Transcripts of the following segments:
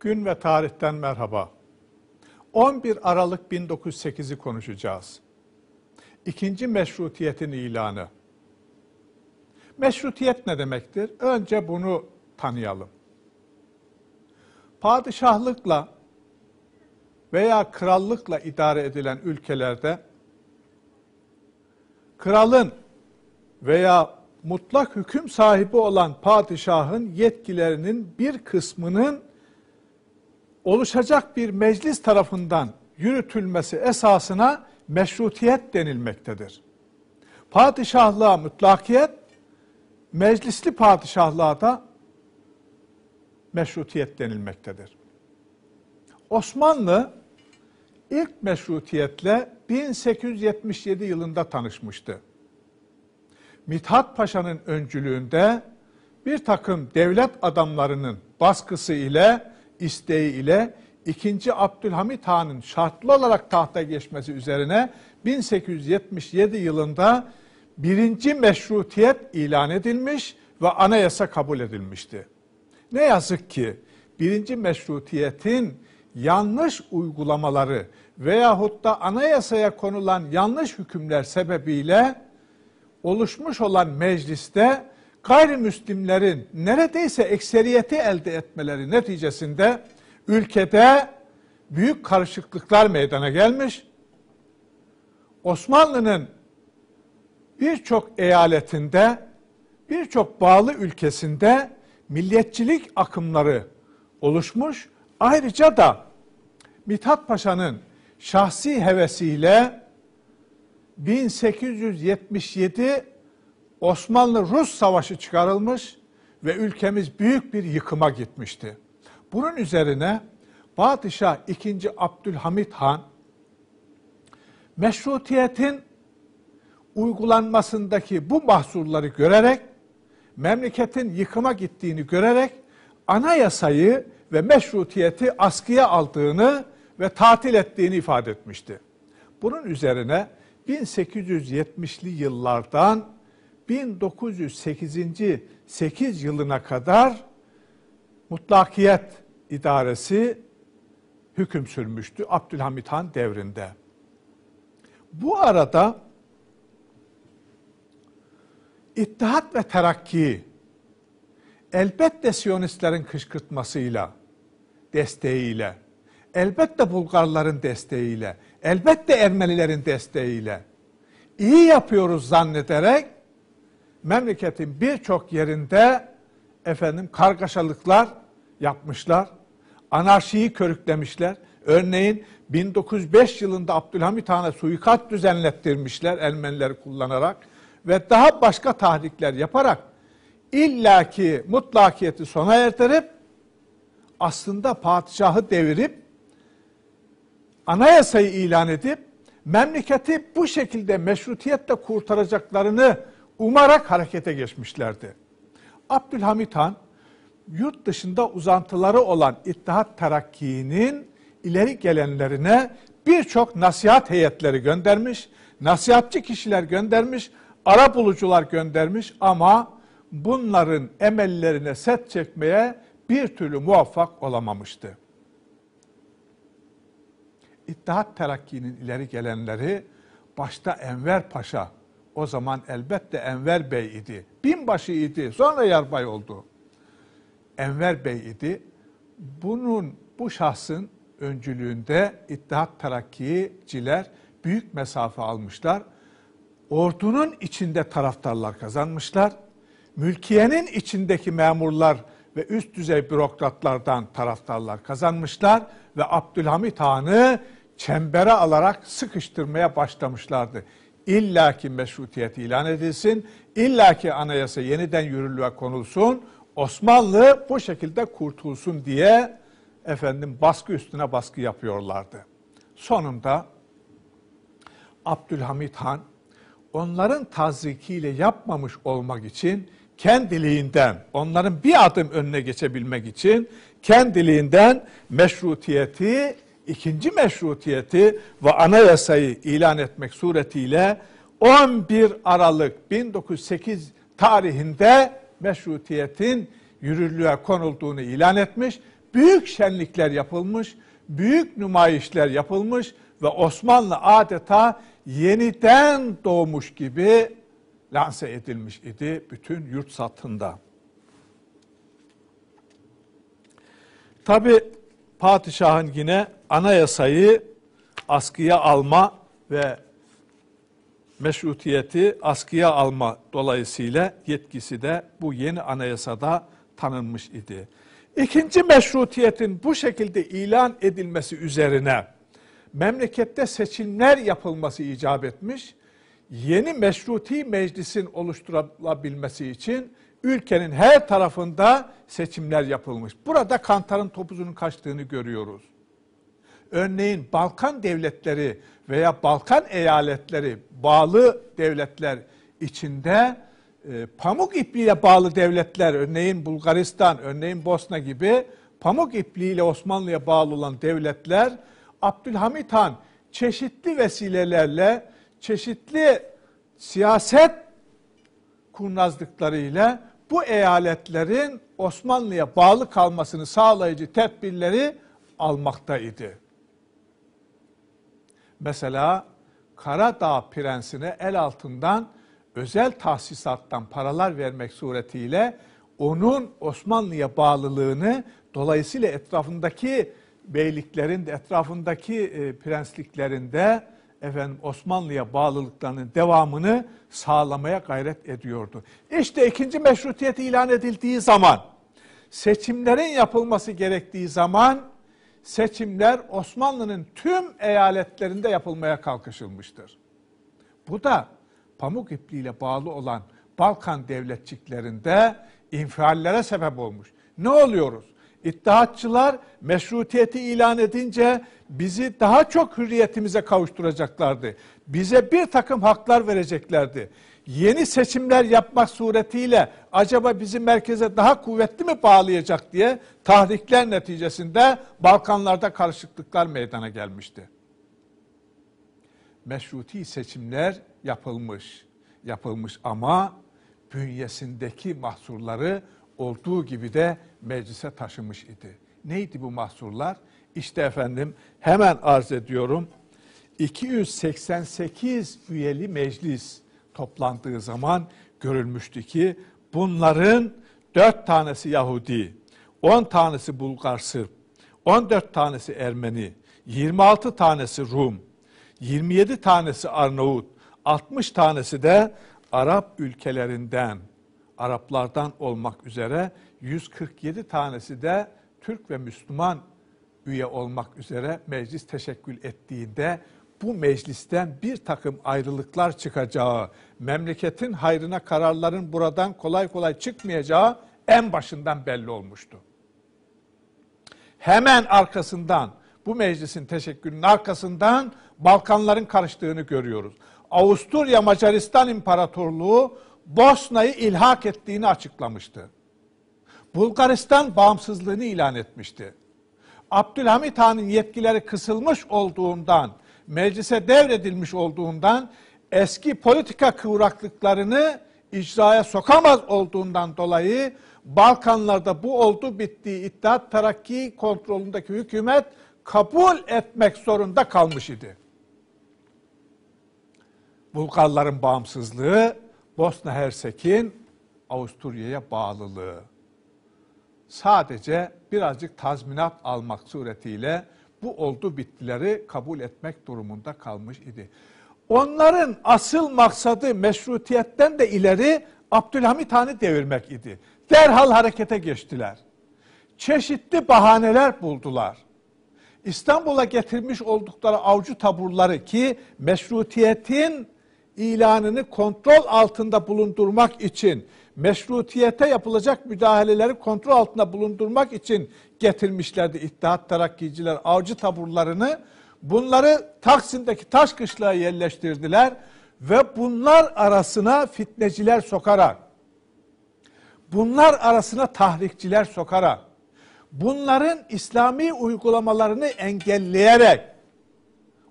gün ve tarihten merhaba. 11 Aralık 1908'i konuşacağız. İkinci meşrutiyetin ilanı. Meşrutiyet ne demektir? Önce bunu tanıyalım. Padişahlıkla veya krallıkla idare edilen ülkelerde kralın veya mutlak hüküm sahibi olan padişahın yetkilerinin bir kısmının oluşacak bir meclis tarafından yürütülmesi esasına meşrutiyet denilmektedir. Padişahlığa mutlakiyet, meclisli padişahlığa da meşrutiyet denilmektedir. Osmanlı ilk meşrutiyetle 1877 yılında tanışmıştı. Mithat Paşa'nın öncülüğünde bir takım devlet adamlarının baskısı ile isteği ile 2. Abdülhamit Han'ın şartlı olarak tahta geçmesi üzerine 1877 yılında birinci meşrutiyet ilan edilmiş ve anayasa kabul edilmişti. Ne yazık ki birinci meşrutiyetin yanlış uygulamaları veyahut da anayasaya konulan yanlış hükümler sebebiyle oluşmuş olan mecliste gayrimüslimlerin neredeyse ekseriyeti elde etmeleri neticesinde ülkede büyük karışıklıklar meydana gelmiş. Osmanlı'nın birçok eyaletinde, birçok bağlı ülkesinde milliyetçilik akımları oluşmuş. Ayrıca da Mithat Paşa'nın şahsi hevesiyle 1877 Osmanlı-Rus savaşı çıkarılmış ve ülkemiz büyük bir yıkıma gitmişti. Bunun üzerine Padişah 2. Abdülhamit Han meşrutiyetin uygulanmasındaki bu mahsurları görerek memleketin yıkıma gittiğini görerek anayasayı ve meşrutiyeti askıya aldığını ve tatil ettiğini ifade etmişti. Bunun üzerine 1870'li yıllardan 1908. 8 yılına kadar mutlakiyet idaresi hüküm sürmüştü Abdülhamit Han devrinde. Bu arada İttihat ve Terakki elbette Siyonistlerin kışkırtmasıyla, desteğiyle, elbette Bulgarların desteğiyle, elbette Ermenilerin desteğiyle iyi yapıyoruz zannederek memleketin birçok yerinde efendim kargaşalıklar yapmışlar. Anarşiyi körüklemişler. Örneğin 1905 yılında Abdülhamit Han'a suikast düzenlettirmişler Ermenileri kullanarak ve daha başka tahrikler yaparak illaki mutlakiyeti sona erdirip aslında padişahı devirip anayasayı ilan edip memleketi bu şekilde meşrutiyetle kurtaracaklarını umarak harekete geçmişlerdi. Abdülhamit Han yurt dışında uzantıları olan İttihat Terakki'nin ileri gelenlerine birçok nasihat heyetleri göndermiş, nasihatçı kişiler göndermiş, ara bulucular göndermiş ama bunların emellerine set çekmeye bir türlü muvaffak olamamıştı. İttihat Terakki'nin ileri gelenleri başta Enver Paşa o zaman elbette Enver Bey idi. Binbaşı idi. Sonra yarbay oldu. Enver Bey idi. Bunun, bu şahsın öncülüğünde İttihat Terakki'ciler büyük mesafe almışlar. Ordunun içinde taraftarlar kazanmışlar. Mülkiyenin içindeki memurlar ve üst düzey bürokratlardan taraftarlar kazanmışlar ve Abdülhamit Han'ı çembere alarak sıkıştırmaya başlamışlardı illaki meşrutiyet ilan edilsin, illaki anayasa yeniden yürürlüğe konulsun, Osmanlı bu şekilde kurtulsun diye efendim baskı üstüne baskı yapıyorlardı. Sonunda Abdülhamit Han onların tazrikiyle yapmamış olmak için kendiliğinden onların bir adım önüne geçebilmek için kendiliğinden meşrutiyeti ikinci meşrutiyeti ve anayasayı ilan etmek suretiyle 11 Aralık 1908 tarihinde meşrutiyetin yürürlüğe konulduğunu ilan etmiş, büyük şenlikler yapılmış, büyük numayişler yapılmış ve Osmanlı adeta yeniden doğmuş gibi lanse edilmiş idi bütün yurt satında. Tabi padişahın yine anayasayı askıya alma ve meşrutiyeti askıya alma dolayısıyla yetkisi de bu yeni anayasada tanınmış idi. İkinci meşrutiyetin bu şekilde ilan edilmesi üzerine memlekette seçimler yapılması icap etmiş. Yeni meşruti meclisin oluşturulabilmesi için ülkenin her tarafında seçimler yapılmış. Burada kantarın topuzunun kaçtığını görüyoruz. Örneğin Balkan devletleri veya Balkan eyaletleri bağlı devletler içinde e, pamuk ipliğiyle bağlı devletler örneğin Bulgaristan, örneğin Bosna gibi pamuk ipliğiyle Osmanlı'ya bağlı olan devletler Abdülhamit Han çeşitli vesilelerle, çeşitli siyaset kurnazlıklarıyla bu eyaletlerin Osmanlı'ya bağlı kalmasını sağlayıcı tedbirleri almaktaydı. Mesela Karadağ prensine el altından özel tahsisattan paralar vermek suretiyle onun Osmanlı'ya bağlılığını dolayısıyla etrafındaki beyliklerin de etrafındaki e, prensliklerinde efendim Osmanlı'ya bağlılıklarının devamını sağlamaya gayret ediyordu. İşte ikinci meşrutiyet ilan edildiği zaman, seçimlerin yapılması gerektiği zaman seçimler Osmanlı'nın tüm eyaletlerinde yapılmaya kalkışılmıştır. Bu da pamuk ipliğiyle bağlı olan Balkan devletçiklerinde infiallere sebep olmuş. Ne oluyoruz? İttihatçılar meşrutiyeti ilan edince bizi daha çok hürriyetimize kavuşturacaklardı. Bize bir takım haklar vereceklerdi. Yeni seçimler yapmak suretiyle acaba bizi merkeze daha kuvvetli mi bağlayacak diye tahrikler neticesinde Balkanlarda karışıklıklar meydana gelmişti. Meşruti seçimler yapılmış. Yapılmış ama bünyesindeki mahsurları olduğu gibi de meclise taşımış idi. Neydi bu mahsurlar? İşte efendim hemen arz ediyorum. 288 üyeli meclis toplandığı zaman görülmüştü ki bunların 4 tanesi Yahudi, 10 tanesi Bulgar Sırp, 14 tanesi Ermeni, 26 tanesi Rum, 27 tanesi Arnavut, 60 tanesi de Arap ülkelerinden Araplardan olmak üzere 147 tanesi de Türk ve Müslüman üye olmak üzere meclis teşekkül ettiğinde bu meclisten bir takım ayrılıklar çıkacağı, memleketin hayrına kararların buradan kolay kolay çıkmayacağı en başından belli olmuştu. Hemen arkasından bu meclisin teşekkülünün arkasından Balkanların karıştığını görüyoruz. Avusturya Macaristan İmparatorluğu Bosna'yı ilhak ettiğini açıklamıştı. Bulgaristan bağımsızlığını ilan etmişti. Abdülhamit Han'ın yetkileri kısılmış olduğundan, meclise devredilmiş olduğundan, eski politika kıvraklıklarını icraya sokamaz olduğundan dolayı Balkanlarda bu oldu bittiği İttihat Terakki kontrolündeki hükümet kabul etmek zorunda kalmış idi. Bulgarların bağımsızlığı Bosna Hersek'in Avusturya'ya bağlılığı. Sadece birazcık tazminat almak suretiyle bu oldu bittileri kabul etmek durumunda kalmış idi. Onların asıl maksadı meşrutiyetten de ileri Abdülhamit Han'ı devirmek idi. Derhal harekete geçtiler. Çeşitli bahaneler buldular. İstanbul'a getirmiş oldukları avcı taburları ki meşrutiyetin ilanını kontrol altında bulundurmak için, meşrutiyete yapılacak müdahaleleri kontrol altında bulundurmak için getirmişlerdi İttihat Terakkiciler avcı taburlarını. Bunları Taksim'deki taş kışlaya yerleştirdiler ve bunlar arasına fitneciler sokarak, bunlar arasına tahrikçiler sokarak, bunların İslami uygulamalarını engelleyerek,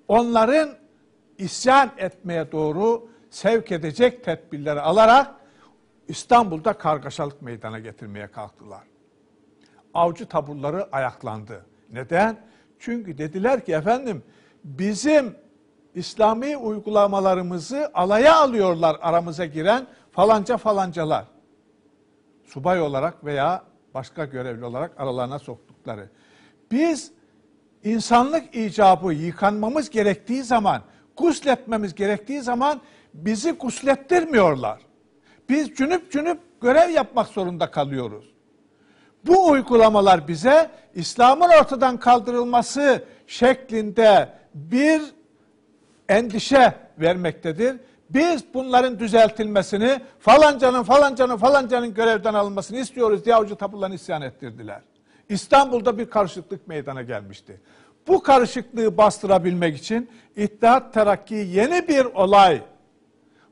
onların isyan etmeye doğru sevk edecek tedbirleri alarak İstanbul'da kargaşalık meydana getirmeye kalktılar. Avcı taburları ayaklandı. Neden? Çünkü dediler ki efendim bizim İslami uygulamalarımızı alaya alıyorlar aramıza giren falanca falancalar. Subay olarak veya başka görevli olarak aralarına soktukları. Biz insanlık icabı yıkanmamız gerektiği zaman gusletmemiz gerektiği zaman bizi guslettirmiyorlar. Biz cünüp cünüp görev yapmak zorunda kalıyoruz. Bu uygulamalar bize İslam'ın ortadan kaldırılması şeklinde bir endişe vermektedir. Biz bunların düzeltilmesini falancanın falancanın falancanın görevden alınmasını istiyoruz diye avcı tapulan isyan ettirdiler. İstanbul'da bir karşıtlık meydana gelmişti. Bu karışıklığı bastırabilmek için İttihat Terakki yeni bir olay.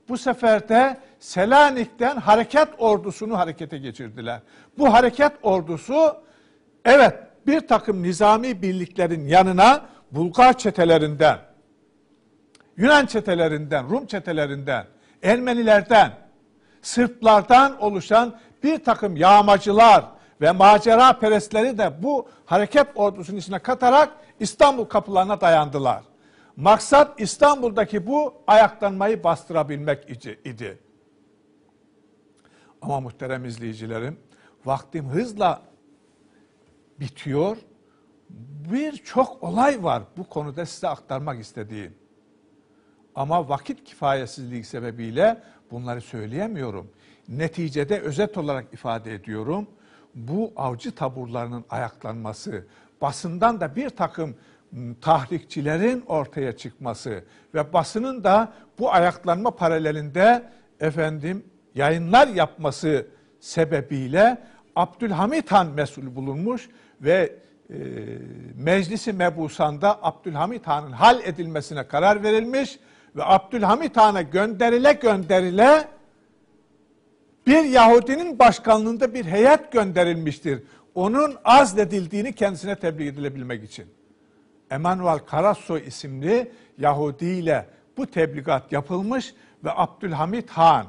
Bu sefer de Selanik'ten hareket ordusunu harekete geçirdiler. Bu hareket ordusu evet bir takım nizami birliklerin yanına Bulgar çetelerinden, Yunan çetelerinden, Rum çetelerinden, Ermenilerden, Sırplardan oluşan bir takım yağmacılar, ve macera perestleri de bu hareket ordusunun içine katarak İstanbul kapılarına dayandılar. Maksat İstanbul'daki bu ayaklanmayı bastırabilmek idi. Ama muhterem izleyicilerim, vaktim hızla bitiyor. Birçok olay var bu konuda size aktarmak istediğim. Ama vakit kifayetsizliği sebebiyle bunları söyleyemiyorum. Neticede özet olarak ifade ediyorum bu avcı taburlarının ayaklanması, basından da bir takım ıı, tahrikçilerin ortaya çıkması ve basının da bu ayaklanma paralelinde efendim yayınlar yapması sebebiyle Abdülhamit Han mesul bulunmuş ve e, meclisi mebusanda Abdülhamit Han'ın hal edilmesine karar verilmiş ve Abdülhamit Han'a gönderile gönderile bir Yahudinin başkanlığında bir heyet gönderilmiştir. Onun azledildiğini kendisine tebliğ edilebilmek için. Emanuel Karasso isimli Yahudi ile bu tebligat yapılmış ve Abdülhamit Han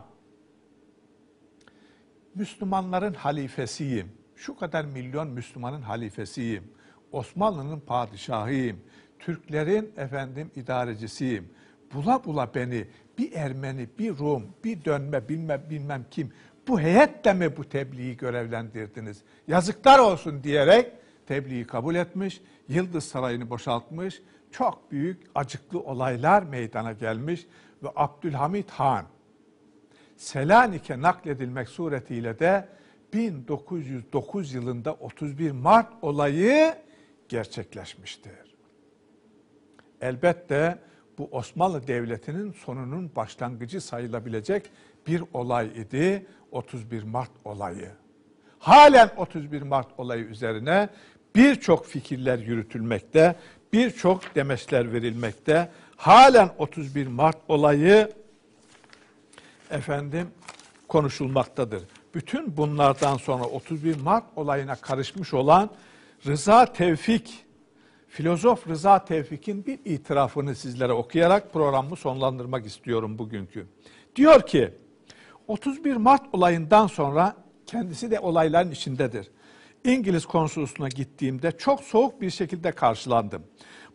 Müslümanların halifesiyim. Şu kadar milyon Müslümanın halifesiyim. Osmanlı'nın padişahıyım. Türklerin efendim idarecisiyim. Bula bula beni bir Ermeni, bir Rum, bir dönme bilmem bilmem kim bu heyetle mi bu tebliği görevlendirdiniz? Yazıklar olsun diyerek tebliği kabul etmiş, Yıldız Sarayı'nı boşaltmış, çok büyük acıklı olaylar meydana gelmiş ve Abdülhamit Han Selanik'e nakledilmek suretiyle de 1909 yılında 31 Mart olayı gerçekleşmiştir. Elbette bu Osmanlı Devleti'nin sonunun başlangıcı sayılabilecek bir olay idi. 31 Mart olayı. Halen 31 Mart olayı üzerine birçok fikirler yürütülmekte, birçok demeçler verilmekte. Halen 31 Mart olayı efendim konuşulmaktadır. Bütün bunlardan sonra 31 Mart olayına karışmış olan Rıza Tevfik, filozof Rıza Tevfik'in bir itirafını sizlere okuyarak programı sonlandırmak istiyorum bugünkü. Diyor ki, 31 Mart olayından sonra kendisi de olayların içindedir. İngiliz konsolosluğuna gittiğimde çok soğuk bir şekilde karşılandım.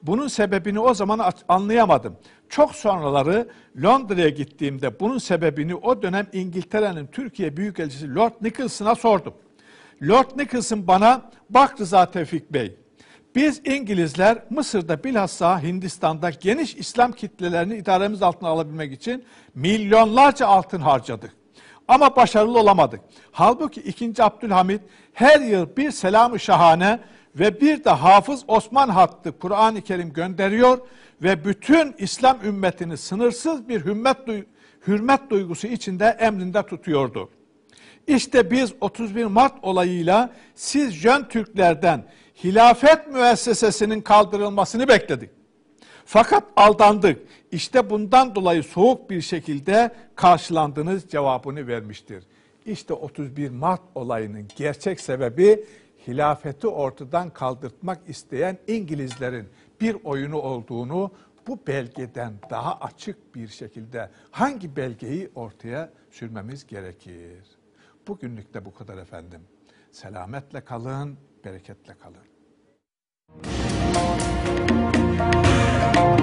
Bunun sebebini o zaman anlayamadım. Çok sonraları Londra'ya gittiğimde bunun sebebini o dönem İngiltere'nin Türkiye Büyükelçisi Lord Nicholson'a sordum. Lord Nicholson bana bak Rıza Tevfik Bey biz İngilizler Mısır'da bilhassa Hindistan'da geniş İslam kitlelerini idaremiz altına alabilmek için milyonlarca altın harcadık. Ama başarılı olamadık. Halbuki 2. Abdülhamit her yıl bir selam-ı şahane ve bir de Hafız Osman hattı Kur'an-ı Kerim gönderiyor ve bütün İslam ümmetini sınırsız bir hürmet, hürmet duygusu içinde emrinde tutuyordu. İşte biz 31 Mart olayıyla siz Jön Türklerden hilafet müessesesinin kaldırılmasını bekledik. Fakat aldandık. İşte bundan dolayı soğuk bir şekilde karşılandınız cevabını vermiştir. İşte 31 Mart olayının gerçek sebebi hilafeti ortadan kaldırtmak isteyen İngilizlerin bir oyunu olduğunu bu belgeden daha açık bir şekilde hangi belgeyi ortaya sürmemiz gerekir? Bugünlük de bu kadar efendim. Selametle kalın, bereketle kalın. you